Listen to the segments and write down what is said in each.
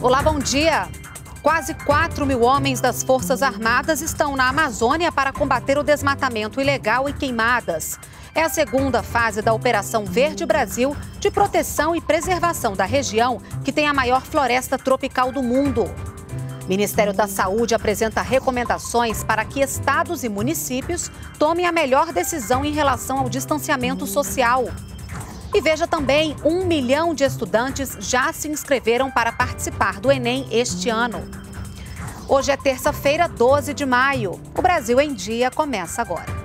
Olá, bom dia. Quase 4 mil homens das Forças Armadas estão na Amazônia para combater o desmatamento ilegal e queimadas. É a segunda fase da Operação Verde Brasil de proteção e preservação da região que tem a maior floresta tropical do mundo. Ministério da Saúde apresenta recomendações para que estados e municípios tomem a melhor decisão em relação ao distanciamento social. E veja também, um milhão de estudantes já se inscreveram para participar do Enem este ano. Hoje é terça-feira, 12 de maio. O Brasil em Dia começa agora.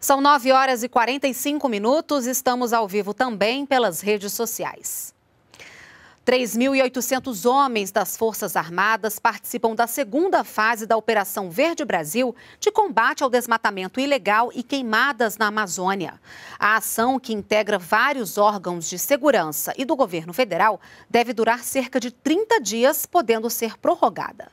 São 9 horas e 45 minutos. Estamos ao vivo também pelas redes sociais. 3.800 homens das Forças Armadas participam da segunda fase da Operação Verde Brasil de combate ao desmatamento ilegal e queimadas na Amazônia. A ação, que integra vários órgãos de segurança e do governo federal, deve durar cerca de 30 dias, podendo ser prorrogada.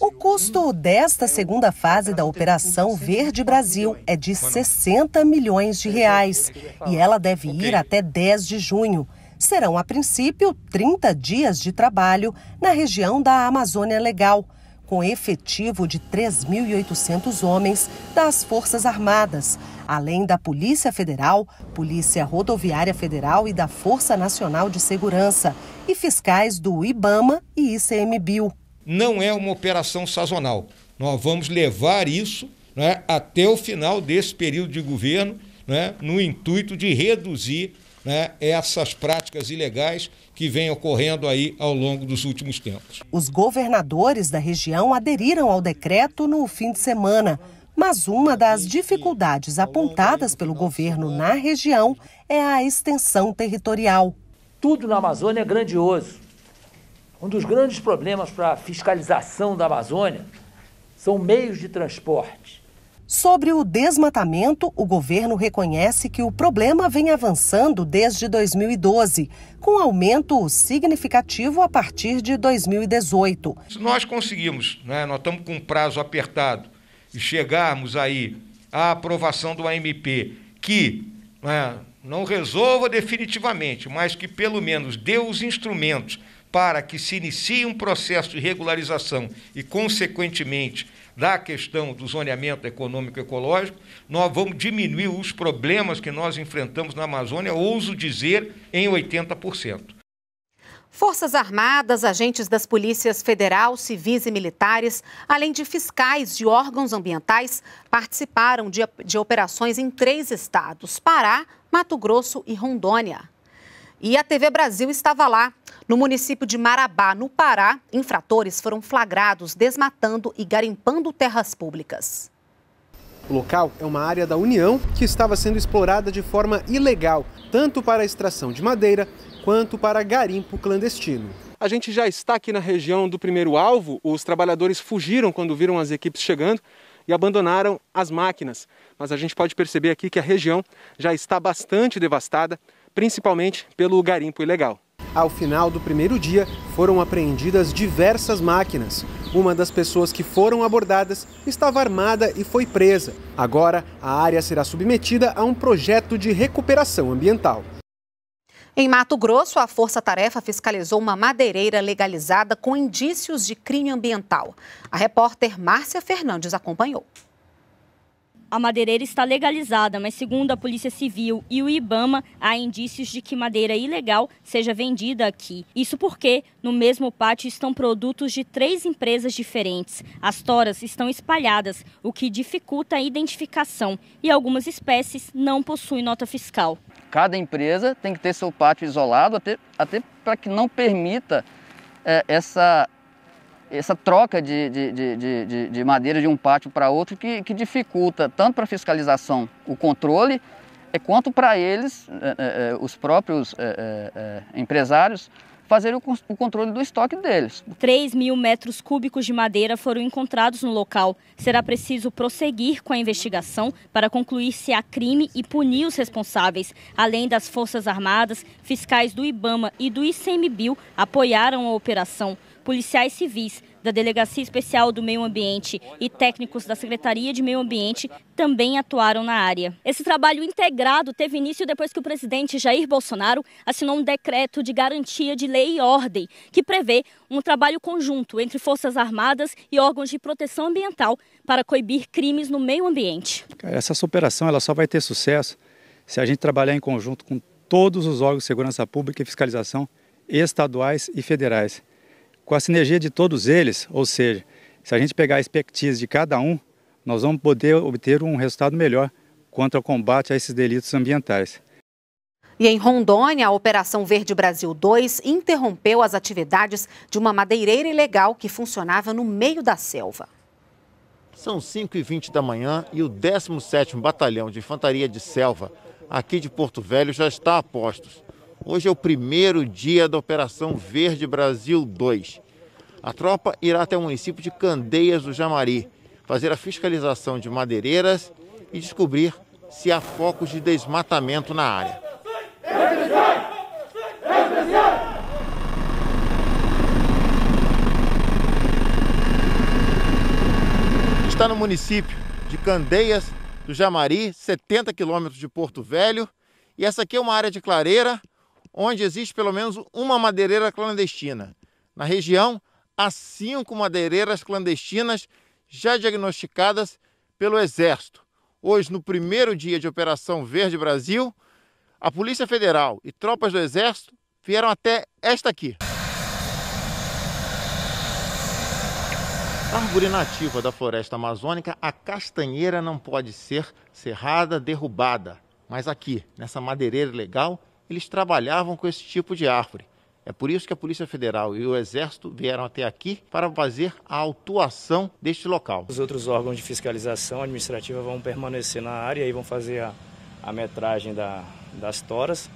O custo desta segunda fase da Operação Verde Brasil é de 60 milhões de reais e ela deve ir até 10 de junho serão, a princípio, 30 dias de trabalho na região da Amazônia Legal, com efetivo de 3.800 homens das Forças Armadas, além da Polícia Federal, Polícia Rodoviária Federal e da Força Nacional de Segurança, e fiscais do IBAMA e ICMBio. Não é uma operação sazonal. Nós vamos levar isso né, até o final desse período de governo, né, no intuito de reduzir né, essas práticas ilegais que vêm ocorrendo aí ao longo dos últimos tempos. Os governadores da região aderiram ao decreto no fim de semana. Mas uma das dificuldades apontadas pelo governo na região é a extensão territorial. Tudo na Amazônia é grandioso. Um dos grandes problemas para a fiscalização da Amazônia são meios de transporte. Sobre o desmatamento, o governo reconhece que o problema vem avançando desde 2012, com aumento significativo a partir de 2018. Se nós conseguimos, né, nós estamos com um prazo apertado, e chegarmos aí à aprovação do AMP, que né, não resolva definitivamente, mas que pelo menos dê os instrumentos para que se inicie um processo de regularização e, consequentemente, da questão do zoneamento econômico e ecológico, nós vamos diminuir os problemas que nós enfrentamos na Amazônia, ouso dizer, em 80%. Forças Armadas, agentes das polícias federal, civis e militares, além de fiscais de órgãos ambientais, participaram de, de operações em três estados: Pará, Mato Grosso e Rondônia. E a TV Brasil estava lá. No município de Marabá, no Pará, infratores foram flagrados desmatando e garimpando terras públicas. O local é uma área da União que estava sendo explorada de forma ilegal, tanto para a extração de madeira quanto para garimpo clandestino. A gente já está aqui na região do primeiro alvo. Os trabalhadores fugiram quando viram as equipes chegando e abandonaram as máquinas. Mas a gente pode perceber aqui que a região já está bastante devastada principalmente pelo garimpo ilegal. Ao final do primeiro dia, foram apreendidas diversas máquinas. Uma das pessoas que foram abordadas estava armada e foi presa. Agora, a área será submetida a um projeto de recuperação ambiental. Em Mato Grosso, a Força Tarefa fiscalizou uma madeireira legalizada com indícios de crime ambiental. A repórter Márcia Fernandes acompanhou a madeireira está legalizada, mas segundo a Polícia Civil e o IBAMA, há indícios de que madeira ilegal seja vendida aqui. Isso porque no mesmo pátio estão produtos de três empresas diferentes. As toras estão espalhadas, o que dificulta a identificação, e algumas espécies não possuem nota fiscal. Cada empresa tem que ter seu pátio isolado, até, até para que não permita é, essa essa troca de, de, de, de, madeira de um pátio para outro que, que dificulta tanto para a fiscalização o controle, é quanto para eles, é, é, os próprios empresários, fazer o controle do estoque deles. 3 mil metros cúbicos de madeira foram encontrados no local. Será preciso prosseguir com a investigação para concluir se há crime e punir os responsáveis. Além das Forças Armadas, fiscais do IBAMA e do ICMBio apoiaram a operação policiais civis da Delegacia Especial do Meio Ambiente e técnicos da Secretaria de Meio Ambiente também atuaram na área. Esse trabalho integrado teve início depois que o presidente Jair Bolsonaro assinou um decreto de garantia de lei e ordem, que prevê um trabalho conjunto entre Forças Armadas e órgãos de proteção ambiental para coibir crimes no meio ambiente. Essa operação ela só vai ter sucesso se a gente trabalhar em conjunto com todos os órgãos de segurança pública e fiscalização estaduais e federais. Com a sinergia de todos eles, ou seja, se a gente pegar a expertise de cada um, nós vamos poder obter um resultado melhor quanto ao combate a esses delitos ambientais. E em Rondônia, a Operação Verde Brasil 2 interrompeu as atividades de uma madeireira ilegal que funcionava no meio da selva. São 5h20 da manhã e o 17º Batalhão de Infantaria de Selva, aqui de Porto Velho, já está a postos. Hoje é o primeiro dia da Operação Verde Brasil 2. A tropa irá até o município de Candeias do Jamari fazer a fiscalização de madeireiras e descobrir se há focos de desmatamento na área. Está no município de Candeias do Jamari, 70 quilômetros de Porto Velho, e essa aqui é uma área de clareira onde existe pelo menos uma madeireira clandestina. Na região, há cinco madeireiras clandestinas já diagnosticadas pelo Exército. Hoje, no primeiro dia de Operação Verde Brasil, a Polícia Federal e tropas do Exército vieram até esta aqui. Árvore nativa da floresta amazônica, a castanheira não pode ser serrada, derrubada. Mas aqui, nessa madeireira legal, eles trabalhavam com esse tipo de árvore. É por isso que a Polícia Federal e o Exército vieram até aqui para fazer a autuação deste local. Os outros órgãos de fiscalização administrativa vão permanecer na área e vão fazer a, a metragem da, das toras.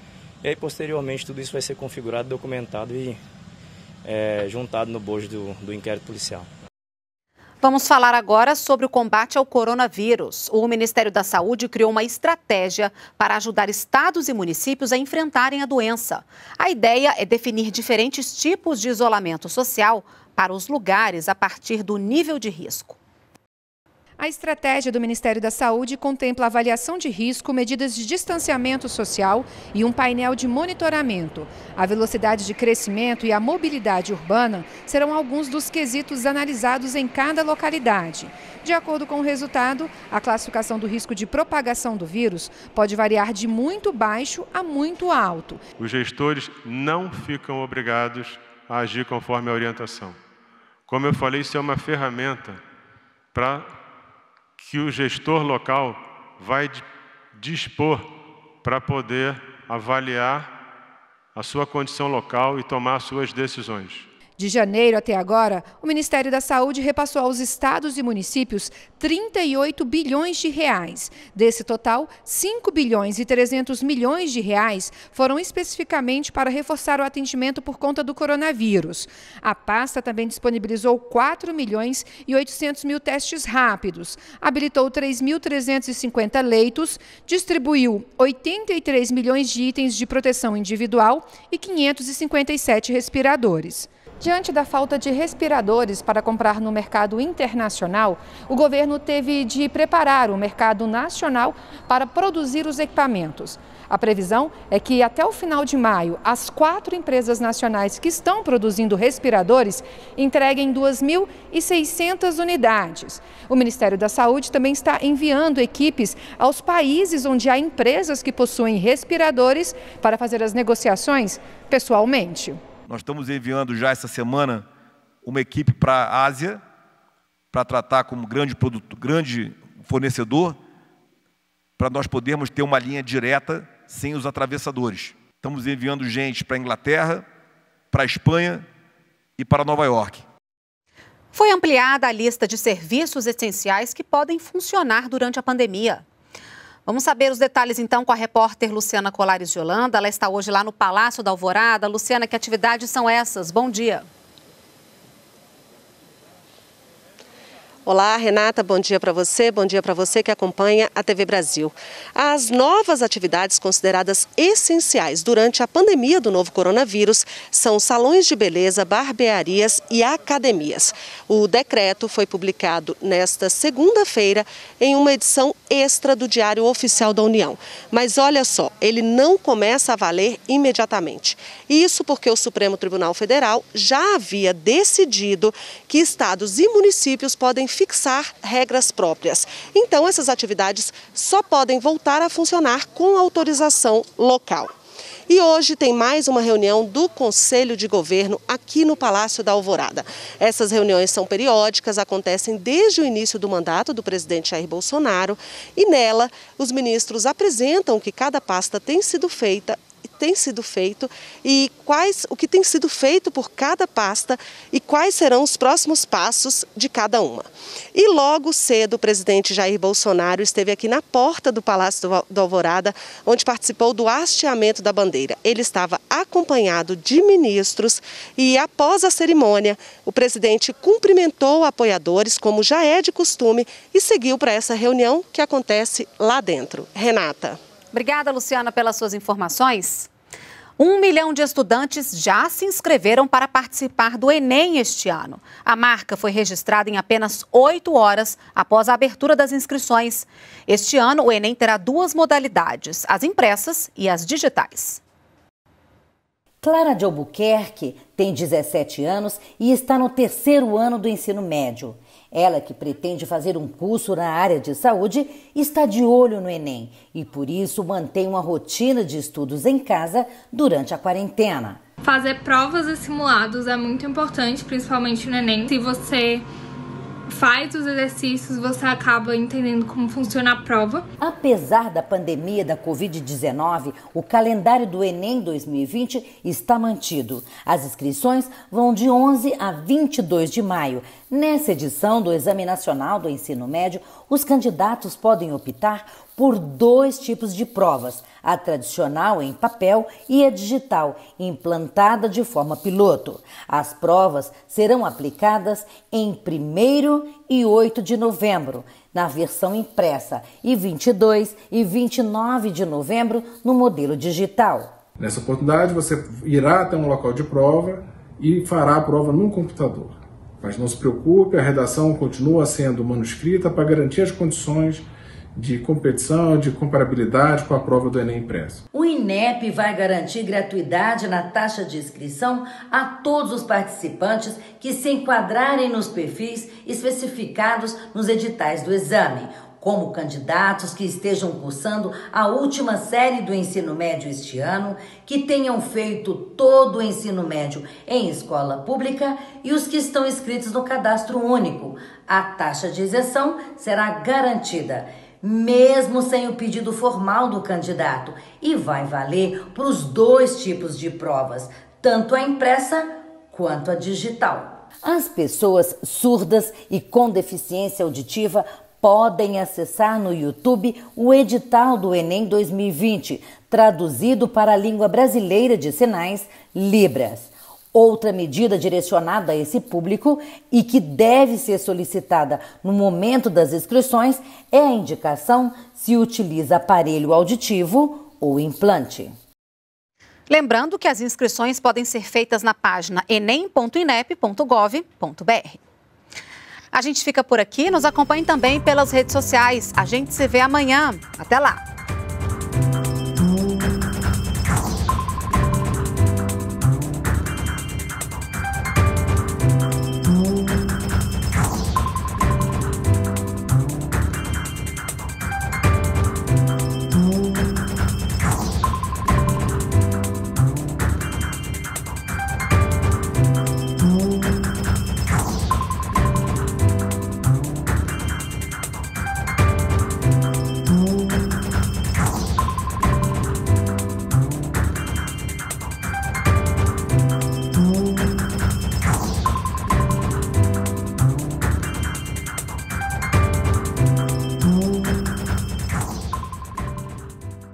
E aí, posteriormente, tudo isso vai ser configurado, documentado e é, juntado no bojo do, do inquérito policial. Vamos falar agora sobre o combate ao coronavírus. O Ministério da Saúde criou uma estratégia para ajudar estados e municípios a enfrentarem a doença. A ideia é definir diferentes tipos de isolamento social para os lugares a partir do nível de risco. A estratégia do Ministério da Saúde contempla avaliação de risco, medidas de distanciamento social e um painel de monitoramento. A velocidade de crescimento e a mobilidade urbana serão alguns dos quesitos analisados em cada localidade. De acordo com o resultado, a classificação do risco de propagação do vírus pode variar de muito baixo a muito alto. Os gestores não ficam obrigados a agir conforme a orientação. Como eu falei, isso é uma ferramenta para que o gestor local vai dispor para poder avaliar a sua condição local e tomar suas decisões. De janeiro até agora, o Ministério da Saúde repassou aos estados e municípios 38 bilhões de reais. Desse total, 5 bilhões e 300 milhões de reais foram especificamente para reforçar o atendimento por conta do coronavírus. A pasta também disponibilizou 4 milhões e 800 mil testes rápidos, habilitou 3.350 leitos, distribuiu 83 milhões de itens de proteção individual e 557 respiradores. Diante da falta de respiradores para comprar no mercado internacional, o governo teve de preparar o mercado nacional para produzir os equipamentos. A previsão é que até o final de maio, as quatro empresas nacionais que estão produzindo respiradores entreguem 2.600 unidades. O Ministério da Saúde também está enviando equipes aos países onde há empresas que possuem respiradores para fazer as negociações pessoalmente nós estamos enviando já essa semana uma equipe para a Ásia, para tratar como grande, produto, grande fornecedor, para nós podermos ter uma linha direta sem os atravessadores. Estamos enviando gente para a Inglaterra, para a Espanha e para Nova York. Foi ampliada a lista de serviços essenciais que podem funcionar durante a pandemia. Vamos saber os detalhes então com a repórter Luciana Colares de Holanda. Ela está hoje lá no Palácio da Alvorada. Luciana, que atividades são essas? Bom dia. Olá, Renata, bom dia para você, bom dia para você que acompanha a TV Brasil. As novas atividades consideradas essenciais durante a pandemia do novo coronavírus são salões de beleza, barbearias e academias. O decreto foi publicado nesta segunda-feira em uma edição extra do Diário Oficial da União. Mas olha só, ele não começa a valer imediatamente. Isso porque o Supremo Tribunal Federal já havia decidido que estados e municípios podem fixar regras próprias. Então, essas atividades só podem voltar a funcionar com autorização local. E hoje tem mais uma reunião do Conselho de Governo aqui no Palácio da Alvorada. Essas reuniões são periódicas, acontecem desde o início do mandato do presidente Jair Bolsonaro e nela os ministros apresentam o que cada pasta tem sido feita tem sido feito e quais o que tem sido feito por cada pasta e quais serão os próximos passos de cada uma. E logo cedo o presidente Jair Bolsonaro esteve aqui na porta do Palácio do Alvorada, onde participou do hasteamento da bandeira. Ele estava acompanhado de ministros e após a cerimônia, o presidente cumprimentou apoiadores como já é de costume e seguiu para essa reunião que acontece lá dentro. Renata Obrigada, Luciana, pelas suas informações. Um milhão de estudantes já se inscreveram para participar do Enem este ano. A marca foi registrada em apenas oito horas após a abertura das inscrições. Este ano, o Enem terá duas modalidades: as impressas e as digitais. Clara de Albuquerque tem 17 anos e está no terceiro ano do ensino médio. Ela, que pretende fazer um curso na área de saúde, está de olho no Enem e, por isso, mantém uma rotina de estudos em casa durante a quarentena. Fazer provas e simulados é muito importante, principalmente no Enem. Se você faz os exercícios, você acaba entendendo como funciona a prova. Apesar da pandemia da Covid-19, o calendário do Enem 2020 está mantido. As inscrições vão de 11 a 22 de maio. Nessa edição do Exame Nacional do Ensino Médio, os candidatos podem optar por dois tipos de provas, a tradicional em papel e a digital, implantada de forma piloto. As provas serão aplicadas em 1 e 8 de novembro, na versão impressa, e 22 e 29 de novembro, no modelo digital. Nessa oportunidade, você irá até um local de prova e fará a prova num computador. Mas não se preocupe, a redação continua sendo manuscrita para garantir as condições de competição, de comparabilidade com a prova do Enem impresso. O INEP vai garantir gratuidade na taxa de inscrição a todos os participantes que se enquadrarem nos perfis especificados nos editais do exame como candidatos que estejam cursando a última série do ensino médio este ano, que tenham feito todo o ensino médio em escola pública e os que estão inscritos no cadastro único. A taxa de isenção será garantida mesmo sem o pedido formal do candidato, e vai valer para os dois tipos de provas, tanto a impressa quanto a digital. As pessoas surdas e com deficiência auditiva podem acessar no YouTube o edital do Enem 2020, traduzido para a língua brasileira de sinais, Libras. Outra medida direcionada a esse público e que deve ser solicitada no momento das inscrições é a indicação se utiliza aparelho auditivo ou implante. Lembrando que as inscrições podem ser feitas na página enem.inep.gov.br. A gente fica por aqui, nos acompanhe também pelas redes sociais. A gente se vê amanhã. Até lá!